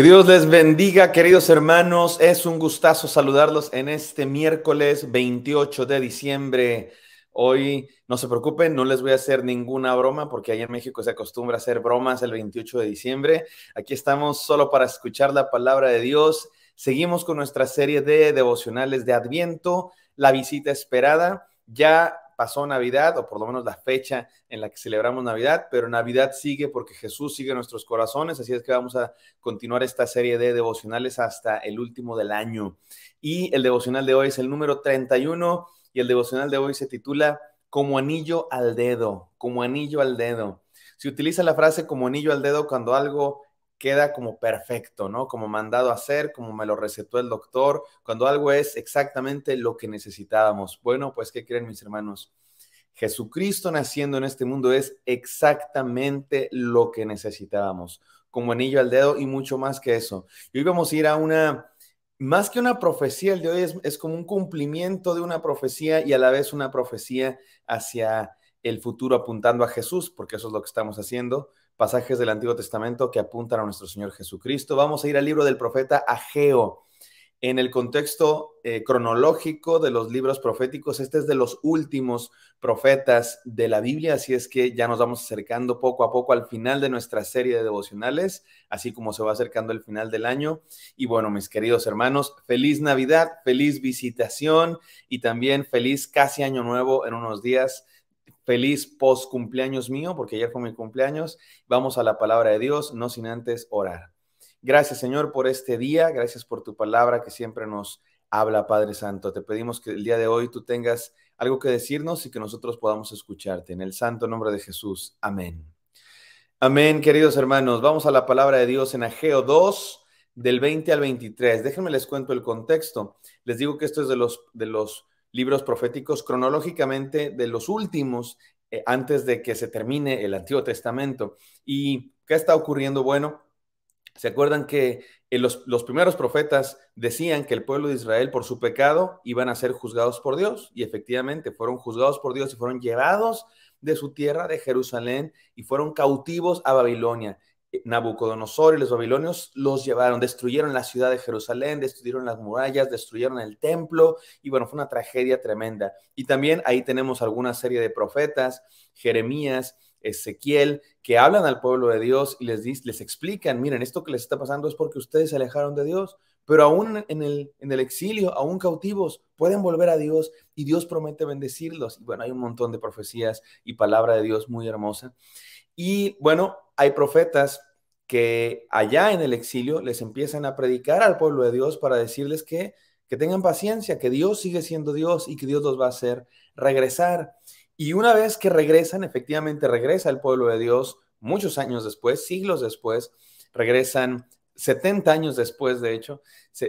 Que Dios les bendiga, queridos hermanos. Es un gustazo saludarlos en este miércoles 28 de diciembre. Hoy, no se preocupen, no les voy a hacer ninguna broma porque allá en México se acostumbra a hacer bromas el 28 de diciembre. Aquí estamos solo para escuchar la palabra de Dios. Seguimos con nuestra serie de devocionales de Adviento, la visita esperada. Ya pasó Navidad, o por lo menos la fecha en la que celebramos Navidad, pero Navidad sigue porque Jesús sigue en nuestros corazones, así es que vamos a continuar esta serie de devocionales hasta el último del año. Y el devocional de hoy es el número 31 y el devocional de hoy se titula Como anillo al dedo, como anillo al dedo. Se utiliza la frase como anillo al dedo cuando algo queda como perfecto, ¿no? Como mandado a hacer, como me lo recetó el doctor, cuando algo es exactamente lo que necesitábamos. Bueno, pues, ¿qué creen mis hermanos? Jesucristo naciendo en este mundo es exactamente lo que necesitábamos, como anillo al dedo y mucho más que eso. Y hoy vamos a ir a una, más que una profecía, el de hoy es, es como un cumplimiento de una profecía y a la vez una profecía hacia el futuro apuntando a Jesús, porque eso es lo que estamos haciendo pasajes del Antiguo Testamento que apuntan a nuestro Señor Jesucristo. Vamos a ir al libro del profeta Ageo. En el contexto eh, cronológico de los libros proféticos, este es de los últimos profetas de la Biblia, así es que ya nos vamos acercando poco a poco al final de nuestra serie de devocionales, así como se va acercando el final del año. Y bueno, mis queridos hermanos, feliz Navidad, feliz visitación y también feliz casi año nuevo en unos días. Feliz post cumpleaños mío, porque ayer fue mi cumpleaños. Vamos a la palabra de Dios, no sin antes orar. Gracias, Señor, por este día. Gracias por tu palabra que siempre nos habla, Padre Santo. Te pedimos que el día de hoy tú tengas algo que decirnos y que nosotros podamos escucharte. En el santo nombre de Jesús. Amén. Amén, queridos hermanos. Vamos a la palabra de Dios en Ageo 2, del 20 al 23. Déjenme les cuento el contexto. Les digo que esto es de los, de los libros proféticos cronológicamente de los últimos eh, antes de que se termine el Antiguo Testamento. ¿Y qué está ocurriendo? Bueno, ¿se acuerdan que eh, los, los, primeros profetas decían que el pueblo de Israel por su pecado iban a ser juzgados por Dios? Y efectivamente fueron juzgados por Dios y fueron llevados de su tierra, de Jerusalén, y fueron cautivos a Babilonia. Eh, Nabucodonosor y los babilonios los llevaron, destruyeron la ciudad de Jerusalén, destruyeron las murallas, destruyeron el templo y bueno, fue una tragedia tremenda. Y también ahí tenemos alguna serie de profetas, Jeremías, Ezequiel, que hablan al pueblo de Dios y les, les explican, miren, esto que les está pasando es porque ustedes se alejaron de Dios, pero aún en el, en el exilio, aún cautivos, pueden volver a Dios y Dios promete bendecirlos. Y bueno, hay un montón de profecías y palabra de Dios muy hermosa. Y bueno, hay profetas que allá en el exilio les empiezan a predicar al pueblo de Dios para decirles que, que tengan paciencia, que Dios sigue siendo Dios y que Dios los va a hacer regresar. Y una vez que regresan, efectivamente regresa el pueblo de Dios muchos años después, siglos después, regresan 70 años después, de hecho,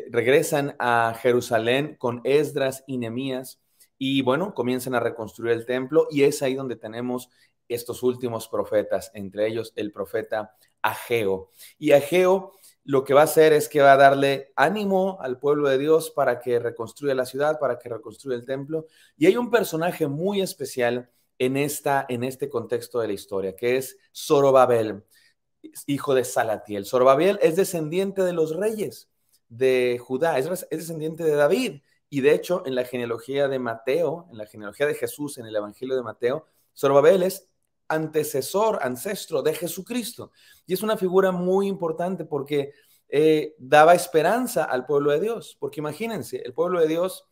regresan a Jerusalén con Esdras y Nemías y bueno, comienzan a reconstruir el templo y es ahí donde tenemos estos últimos profetas, entre ellos el profeta Ageo. Y Ageo lo que va a hacer es que va a darle ánimo al pueblo de Dios para que reconstruya la ciudad, para que reconstruya el templo. Y hay un personaje muy especial en, esta, en este contexto de la historia, que es Zorobabel, hijo de Salatiel. Zorobabel es descendiente de los reyes de Judá, es, es descendiente de David. Y de hecho, en la genealogía de Mateo, en la genealogía de Jesús, en el Evangelio de Mateo, Zorobabel es antecesor, ancestro de Jesucristo. Y es una figura muy importante porque eh, daba esperanza al pueblo de Dios. Porque imagínense, el pueblo de Dios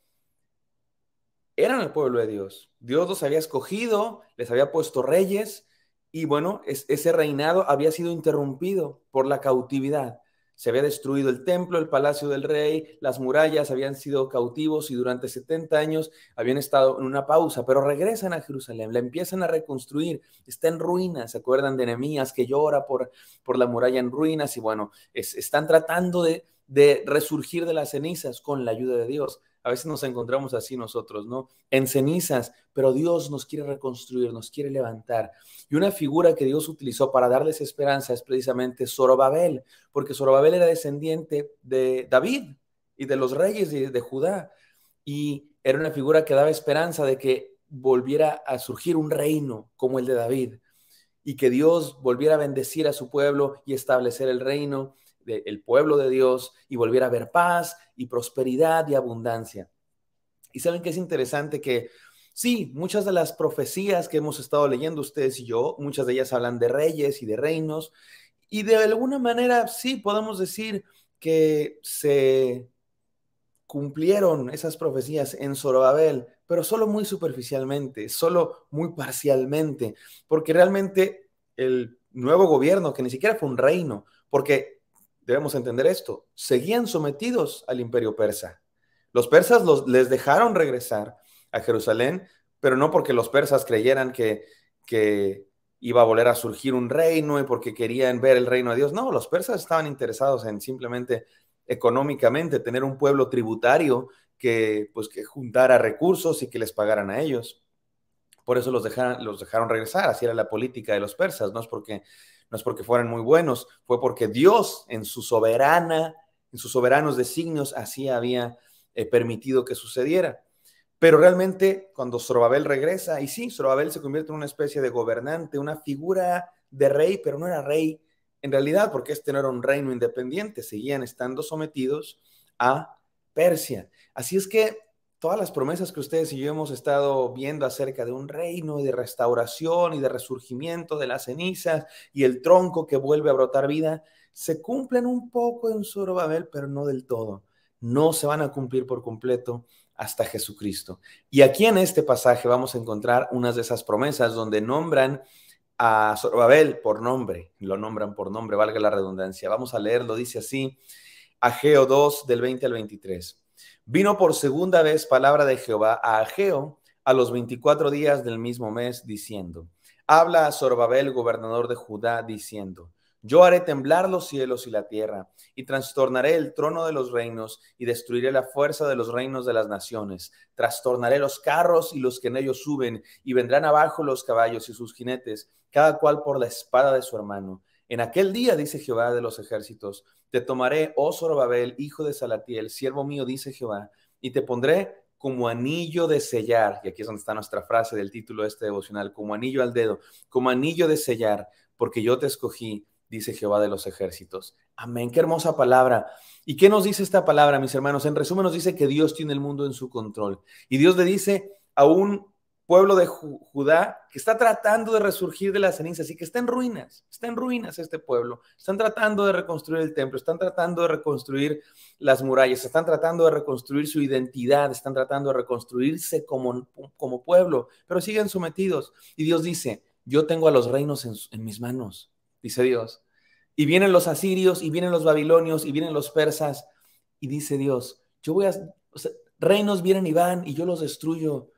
eran el pueblo de Dios. Dios los había escogido, les había puesto reyes y bueno, ese reinado había sido interrumpido por la cautividad. Se había destruido el templo, el palacio del rey, las murallas habían sido cautivos y durante 70 años habían estado en una pausa, pero regresan a Jerusalén, la empiezan a reconstruir, está en ruinas, ¿se acuerdan de Nehemías que llora por, por la muralla en ruinas? Y bueno, están tratando de, de resurgir de las cenizas con la ayuda de Dios. A veces nos encontramos así nosotros, ¿no? En cenizas, pero Dios nos quiere reconstruir, nos quiere levantar. Y una figura que Dios utilizó para darles esperanza es precisamente Zorobabel, porque Zorobabel era descendiente de David y de los reyes de, de Judá. Y era una figura que daba esperanza de que volviera a surgir un reino como el de David y que Dios volviera a bendecir a su pueblo y establecer el reino el pueblo de Dios y volviera a ver paz y prosperidad y abundancia. Y saben que es interesante que sí, muchas de las profecías que hemos estado leyendo ustedes y yo, muchas de ellas hablan de reyes y de reinos, y de alguna manera sí podemos decir que se cumplieron esas profecías en Zorobabel, pero solo muy superficialmente, solo muy parcialmente, porque realmente el nuevo gobierno, que ni siquiera fue un reino, porque debemos entender esto, seguían sometidos al imperio persa. Los persas les dejaron regresar a Jerusalén, pero no porque los persas creyeran que, que iba a volver a surgir un reino y porque querían ver el reino de Dios. No, los persas estaban interesados en simplemente económicamente tener un pueblo tributario que pues que juntara recursos y que les pagaran a ellos. Por eso los los dejaron regresar, así era la política de los persas, no es porque no es porque fueran muy buenos, fue porque Dios en su soberana, en sus soberanos designios, así había eh, permitido que sucediera. Pero realmente cuando Zorobabel regresa, y sí, Zorobabel se convierte en una especie de gobernante, una figura de rey, pero no era rey en realidad, porque este no era un reino independiente, seguían estando sometidos a Persia. Así es que todas las promesas que ustedes y yo hemos estado viendo acerca de un reino y de restauración y de resurgimiento de las cenizas y el tronco que vuelve a brotar vida, se cumplen un poco en Zorobabel, pero no del todo. No se van a cumplir por completo hasta Jesucristo. Y aquí en este pasaje vamos a encontrar unas de esas promesas donde nombran a Zorobabel por nombre, lo nombran por nombre, valga la redundancia. Vamos a leerlo, dice así, Ageo 2 del 20 al 23. Vino por segunda vez palabra de Jehová a Ageo a los 24 días del mismo mes, diciendo, habla a Sorbabel, gobernador de Judá, diciendo, yo haré temblar los cielos y la tierra, y trastornaré el trono de los reinos, y destruiré la fuerza de los reinos de las naciones. Trastornaré los carros y los que en ellos suben, y vendrán abajo los caballos y sus jinetes, cada cual por la espada de su hermano. En aquel día, dice Jehová de los ejércitos, te tomaré, oh Zorobabel, hijo de Salatiel, siervo mío, dice Jehová, y te pondré como anillo de sellar, y aquí es donde está nuestra frase del título este devocional, como anillo al dedo, como anillo de sellar, porque yo te escogí, dice Jehová de los ejércitos. Amén, qué hermosa palabra. ¿Y qué nos dice esta palabra, mis hermanos? En resumen, nos dice que Dios tiene el mundo en su control. Y Dios le dice a un pueblo de Judá que está tratando de resurgir de las cenizas y que está en ruinas, está en ruinas este pueblo. Están tratando de reconstruir el templo, están tratando de reconstruir las murallas, están tratando de reconstruir su identidad, están tratando de reconstruirse como, como pueblo, pero siguen sometidos. Y Dios dice, yo tengo a los reinos en, mis manos, dice Dios. Y vienen los asirios, y vienen los babilonios, y vienen los persas, y dice Dios, yo voy a, reinos vienen y van, y yo los destruyo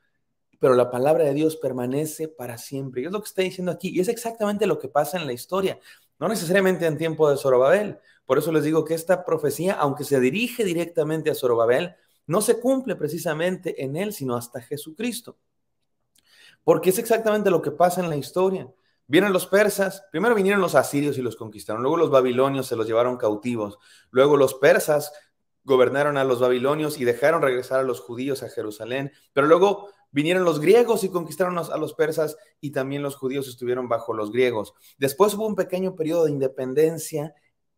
pero la palabra de Dios permanece para siempre. Y es lo que está diciendo aquí. Y es exactamente lo que pasa en la historia. No necesariamente en tiempo de Zorobabel. Por eso les digo que esta profecía, aunque se dirige directamente a Zorobabel, no se cumple precisamente en él, sino hasta Jesucristo. Porque es exactamente lo que pasa en la historia. Vienen los persas, primero vinieron los asirios y los conquistaron, luego los babilonios se los llevaron cautivos, luego los persas gobernaron a los babilonios y dejaron regresar a los judíos a Jerusalén, pero luego vinieron los griegos y conquistaron a los persas y también los judíos estuvieron bajo los griegos. Después hubo un pequeño periodo de independencia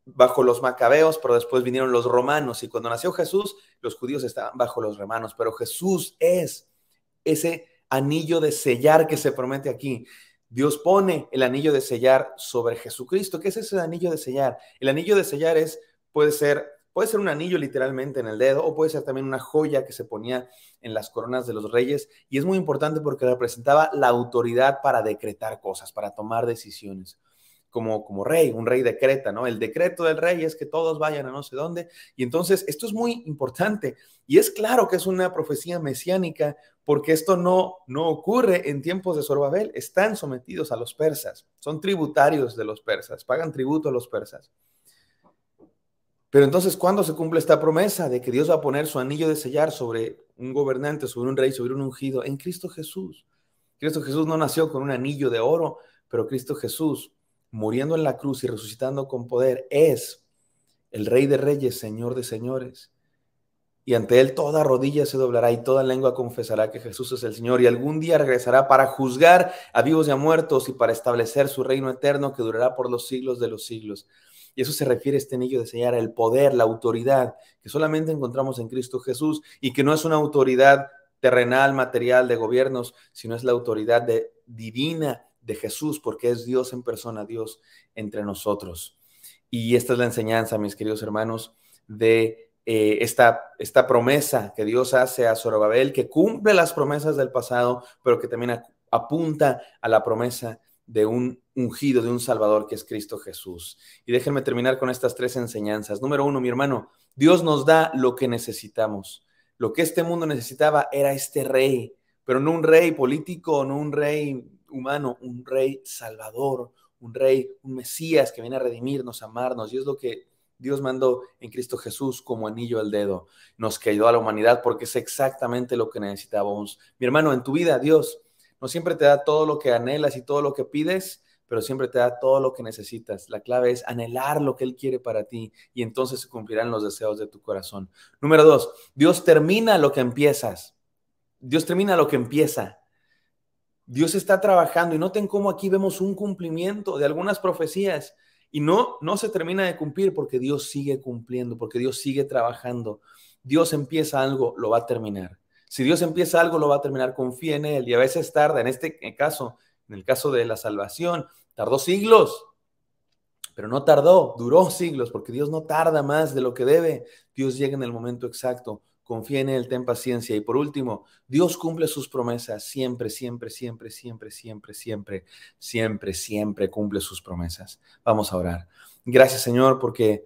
bajo los macabeos, pero después vinieron los romanos y cuando nació Jesús, los judíos estaban bajo los romanos, pero Jesús es ese anillo de sellar que se promete aquí. Dios pone el anillo de sellar sobre Jesucristo. ¿Qué es ese anillo de sellar? El anillo de sellar es, puede ser Puede ser un anillo literalmente en el dedo o puede ser también una joya que se ponía en las coronas de los reyes y es muy importante porque representaba la autoridad para decretar cosas, para tomar decisiones. Como, rey, un rey decreta, ¿no? El decreto del rey es que todos vayan a no sé dónde. Y entonces esto es muy importante. Y es claro que es una profecía mesiánica porque esto no, no ocurre en tiempos de Sorbabel. Están sometidos a los persas, son tributarios de los persas, pagan tributo a los persas. Pero entonces, ¿cuándo se cumple esta promesa de que Dios va a poner su anillo de sellar sobre un gobernante, sobre un rey, sobre un ungido? En Cristo Jesús. Cristo Jesús no nació con un anillo de oro, pero Cristo Jesús, muriendo en la cruz y resucitando con poder, es el Rey de Reyes, Señor de Señores. Y ante Él toda rodilla se doblará y toda lengua confesará que Jesús es el Señor. Y algún día regresará para juzgar a vivos y a muertos y para establecer su reino eterno que durará por los siglos de los siglos. Y eso se refiere este anillo de sellar, el poder, la autoridad que solamente encontramos en Cristo Jesús y que no es una autoridad terrenal, material, de gobiernos, sino es la autoridad de, divina de Jesús, porque es Dios en persona, Dios entre nosotros. Y esta es la enseñanza, mis queridos hermanos, de eh, esta, esta promesa que Dios hace a Zorobabel, que cumple las promesas del pasado, pero que también apunta a la promesa de un ungido, de un Salvador que es Cristo Jesús. Y déjenme terminar con estas tres enseñanzas. Número uno, mi hermano, Dios nos da lo que necesitamos. Lo que este mundo necesitaba era este rey, pero no un rey político, no un rey humano, un rey salvador, un rey, un Mesías que viene a redimirnos, a amarnos. Y es lo que Dios mandó en Cristo Jesús como anillo al dedo. Nos quedó a la humanidad porque es exactamente lo que necesitábamos. Mi hermano, en tu vida, Dios no siempre te da todo lo que anhelas y todo lo que pides, pero siempre te da todo lo que necesitas. La clave es anhelar lo que Él quiere para ti y entonces se cumplirán los deseos de tu corazón. Número dos, Dios termina lo que empiezas. Dios termina lo que empieza. Dios está trabajando y noten cómo aquí vemos un cumplimiento de algunas profecías y no no se termina de cumplir porque Dios sigue cumpliendo, porque Dios sigue trabajando. Dios empieza algo, lo va a terminar. Si Dios empieza algo, lo va a terminar, confía en Él. Y a veces tarda, en este caso, en el caso de la salvación, tardó siglos, pero no tardó, duró siglos, porque Dios no tarda más de lo que debe. Dios llega en el momento exacto. Confía en Él, ten paciencia. Y por último, Dios cumple sus promesas siempre, siempre, siempre, siempre, siempre, siempre, siempre, siempre cumple sus promesas. Vamos a orar. Gracias, Señor, porque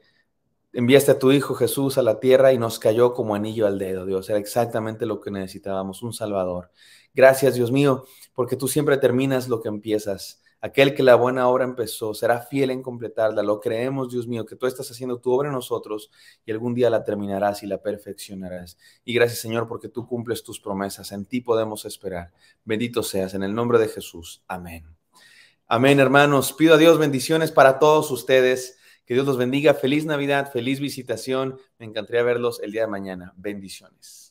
enviaste a tu Hijo Jesús a la tierra y nos cayó como anillo al dedo, Dios. Era exactamente lo que necesitábamos, un Salvador. Gracias, Dios mío, porque tú siempre terminas lo que empiezas. Aquel que la buena obra empezó será fiel en completarla. Lo creemos, Dios mío, que tú estás haciendo tu obra en nosotros y algún día la terminarás y la perfeccionarás. Y gracias, Señor, porque tú cumples tus promesas. En ti podemos esperar. Bendito seas, en el nombre de Jesús. Amén. Amén, hermanos. Pido a Dios bendiciones para todos ustedes que Dios los bendiga. Feliz Navidad, feliz visitación. Me encantaría verlos el día de mañana. Bendiciones.